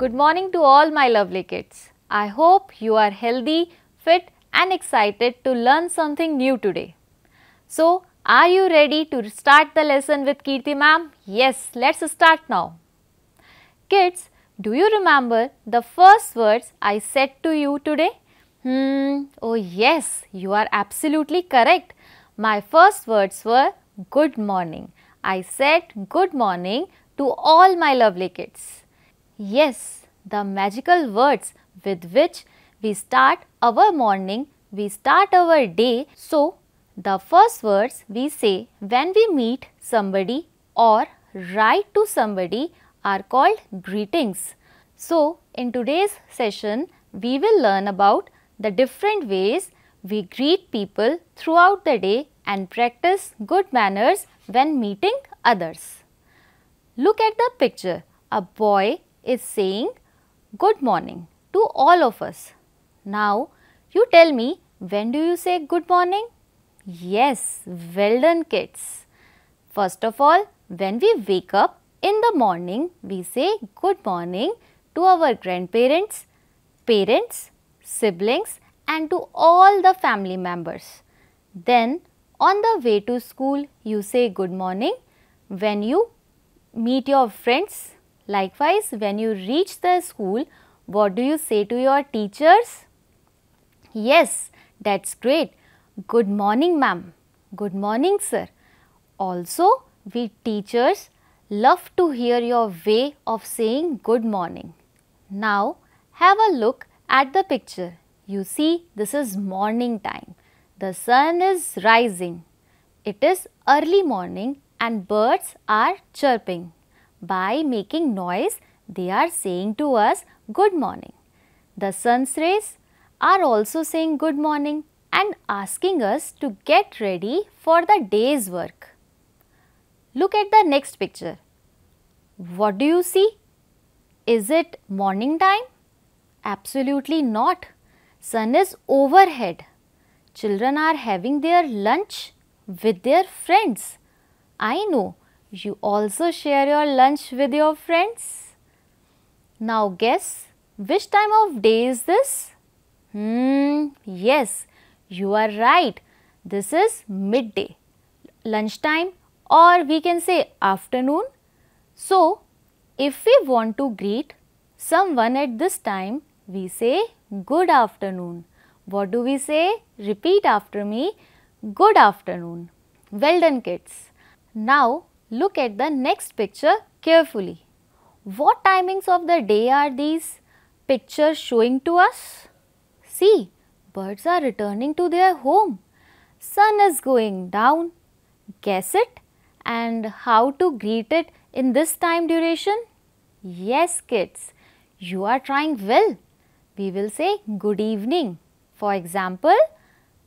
Good morning to all my lovely kids. I hope you are healthy, fit and excited to learn something new today. So, are you ready to start the lesson with Kirti ma'am? Yes, let's start now. Kids, do you remember the first words I said to you today? Hmm, oh yes, you are absolutely correct. My first words were good morning. I said good morning to all my lovely kids. Yes, the magical words with which we start our morning, we start our day. So, the first words we say when we meet somebody or write to somebody are called greetings. So, in today's session, we will learn about the different ways we greet people throughout the day and practice good manners when meeting others. Look at the picture. A boy is saying good morning to all of us. Now, you tell me when do you say good morning? Yes, well done kids. First of all, when we wake up in the morning, we say good morning to our grandparents, parents, siblings and to all the family members. Then on the way to school, you say good morning when you meet your friends, Likewise, when you reach the school, what do you say to your teachers? Yes, that's great. Good morning, ma'am. Good morning, sir. Also, we teachers love to hear your way of saying good morning. Now, have a look at the picture. You see, this is morning time. The sun is rising. It is early morning and birds are chirping. By making noise, they are saying to us good morning. The sun's rays are also saying good morning and asking us to get ready for the day's work. Look at the next picture. What do you see? Is it morning time? Absolutely not. Sun is overhead. Children are having their lunch with their friends. I know you also share your lunch with your friends. Now guess which time of day is this? Hmm, yes, you are right. This is midday, lunchtime or we can say afternoon. So, if we want to greet someone at this time, we say good afternoon. What do we say? Repeat after me, good afternoon. Well done kids. Now, Look at the next picture carefully. What timings of the day are these pictures showing to us? See, birds are returning to their home. Sun is going down. Guess it and how to greet it in this time duration? Yes, kids, you are trying well. We will say good evening. For example,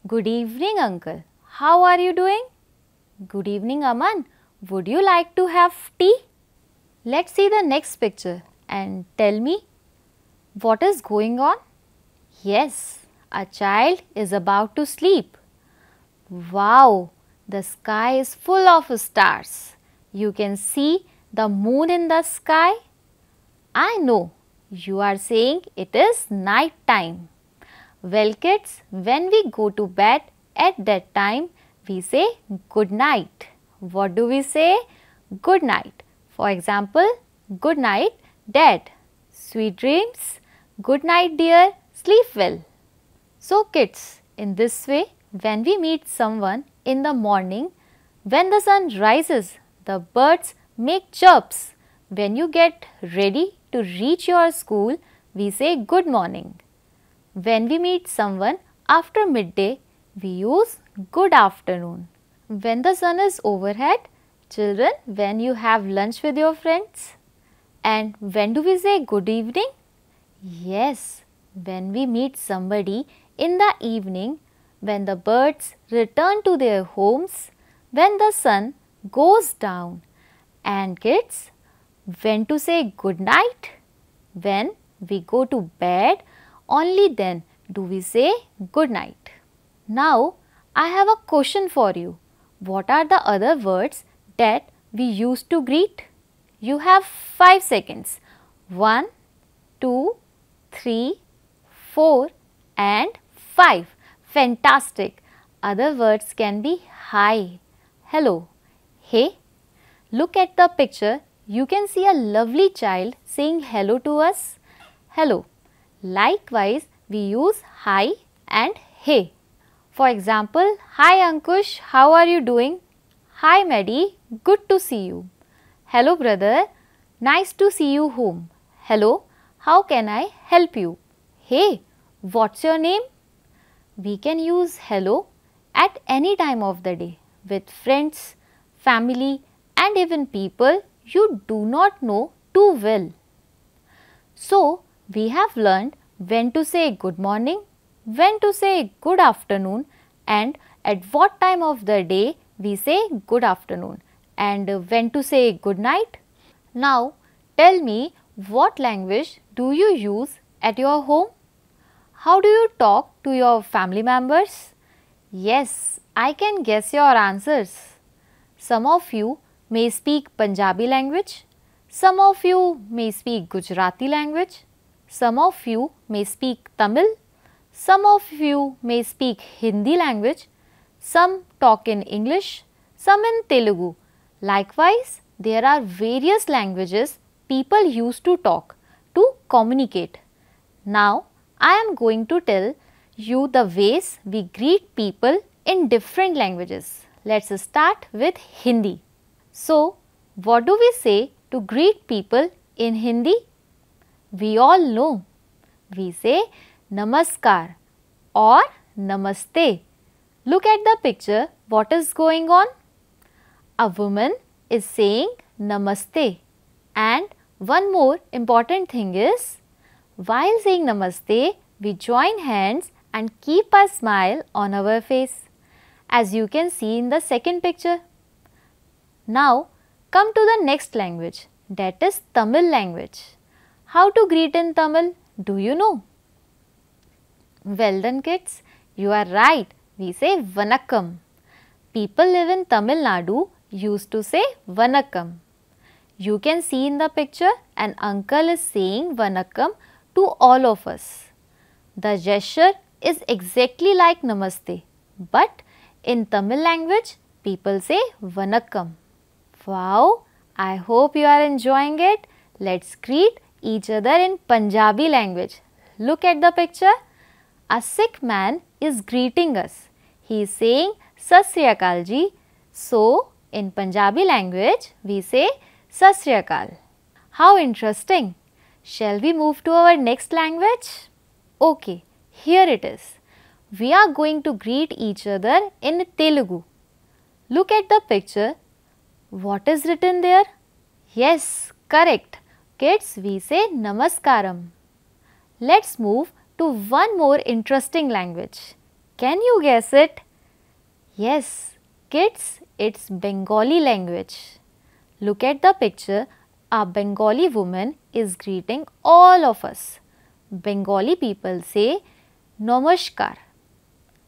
good evening, uncle. How are you doing? Good evening, Aman. Would you like to have tea? Let's see the next picture and tell me what is going on? Yes, a child is about to sleep. Wow, the sky is full of stars. You can see the moon in the sky. I know you are saying it is night time. Well kids, when we go to bed at that time, we say good night what do we say? Good night. For example, good night, dad. Sweet dreams. Good night, dear. Sleep well. So kids, in this way, when we meet someone in the morning, when the sun rises, the birds make chirps. When you get ready to reach your school, we say good morning. When we meet someone after midday, we use good afternoon when the sun is overhead, children, when you have lunch with your friends. And when do we say good evening? Yes, when we meet somebody in the evening, when the birds return to their homes, when the sun goes down. And kids, when to say good night? When we go to bed, only then do we say good night. Now, I have a question for you. What are the other words that we use to greet? You have 5 seconds. 1, 2, 3, 4 and 5. Fantastic. Other words can be hi, hello, hey. Look at the picture. You can see a lovely child saying hello to us. Hello. Likewise, we use hi and hey. For example, hi Ankush, how are you doing? Hi Maddie, good to see you. Hello brother, nice to see you home. Hello, how can I help you? Hey, what's your name? We can use hello at any time of the day with friends, family and even people you do not know too well. So, we have learned when to say good morning, when to say good afternoon and at what time of the day we say good afternoon and when to say good night. Now tell me what language do you use at your home? How do you talk to your family members? Yes, I can guess your answers. Some of you may speak Punjabi language, some of you may speak Gujarati language, some of you may speak Tamil some of you may speak Hindi language, some talk in English, some in Telugu. Likewise, there are various languages people use to talk to communicate. Now, I am going to tell you the ways we greet people in different languages. Let's start with Hindi. So, what do we say to greet people in Hindi? We all know. We say, namaskar or namaste. Look at the picture. What is going on? A woman is saying namaste. And one more important thing is, while saying namaste, we join hands and keep a smile on our face as you can see in the second picture. Now come to the next language that is Tamil language. How to greet in Tamil? Do you know? Well done kids, you are right. We say Vanakkam. People live in Tamil Nadu used to say Vanakkam. You can see in the picture an uncle is saying Vanakkam to all of us. The gesture is exactly like Namaste but in Tamil language people say Vanakkam. Wow, I hope you are enjoying it. Let's greet each other in Punjabi language. Look at the picture. A sick man is greeting us. He is saying Satsriyakal ji. So, in Punjabi language, we say Sasriyakal. How interesting. Shall we move to our next language? Okay, here it is. We are going to greet each other in Telugu. Look at the picture. What is written there? Yes, correct. Kids, we say Namaskaram. Let's move to one more interesting language. Can you guess it? Yes, kids, it's Bengali language. Look at the picture. A Bengali woman is greeting all of us. Bengali people say Namaskar.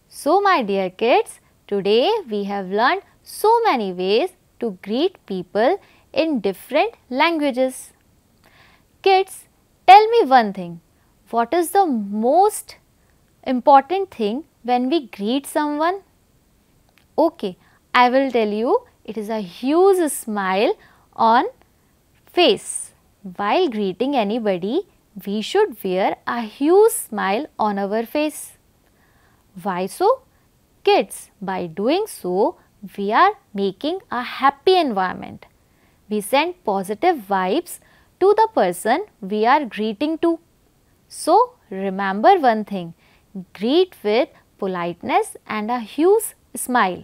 So, my dear kids, today we have learned so many ways to greet people in different languages. Kids, tell me one thing. What is the most important thing when we greet someone? Okay, I will tell you it is a huge smile on face. While greeting anybody, we should wear a huge smile on our face. Why so? Kids, by doing so, we are making a happy environment. We send positive vibes to the person we are greeting to. So, remember one thing greet with politeness and a huge smile.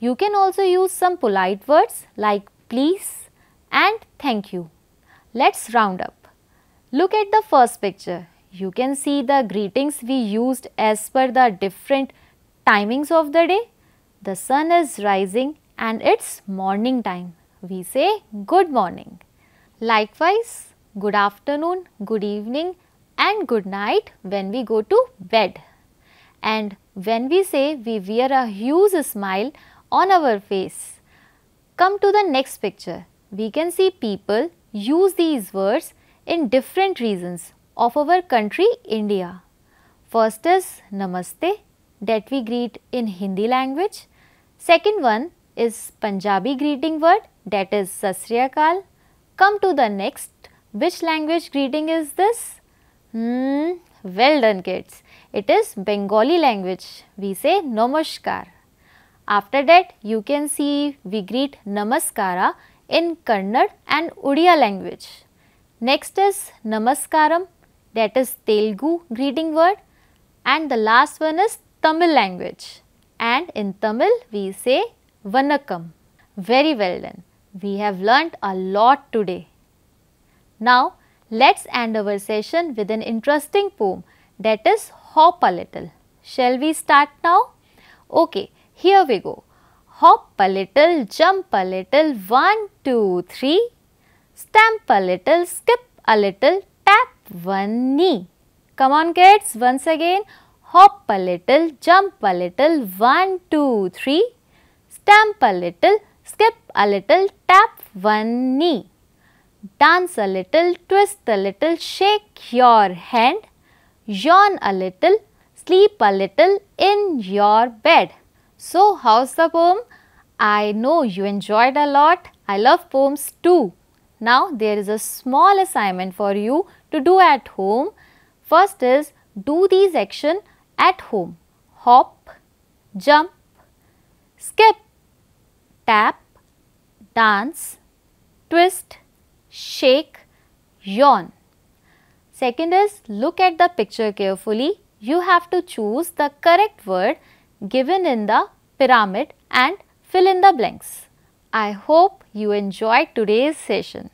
You can also use some polite words like please and thank you. Let's round up. Look at the first picture. You can see the greetings we used as per the different timings of the day. The sun is rising and it's morning time. We say good morning. Likewise, good afternoon, good evening and good night when we go to bed. And when we say we wear a huge smile on our face. Come to the next picture. We can see people use these words in different regions of our country India. First is Namaste that we greet in Hindi language. Second one is Punjabi greeting word that is Sasriyakal. Come to the next. Which language greeting is this? Hmm, well done kids. It is Bengali language. We say Namaskar. After that, you can see we greet Namaskara in Kannada and Odia language. Next is Namaskaram, that is Telugu greeting word. And the last one is Tamil language. And in Tamil, we say Vanakkam. Very well done. We have learnt a lot today. Now, Let's end our session with an interesting poem that is Hop a Little. Shall we start now? Okay, here we go. Hop a little, jump a little, one, two, three. Stamp a little, skip a little, tap one knee. Come on kids, once again. Hop a little, jump a little, one, two, three. Stamp a little, skip a little, tap one knee dance a little, twist a little, shake your hand, yawn a little, sleep a little in your bed. So, how's the poem? I know you enjoyed a lot. I love poems too. Now, there is a small assignment for you to do at home. First is do these action at home. Hop, jump, skip, tap, dance, twist, shake, yawn. Second is look at the picture carefully. You have to choose the correct word given in the pyramid and fill in the blanks. I hope you enjoyed today's session.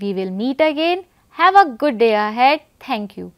We will meet again. Have a good day ahead. Thank you.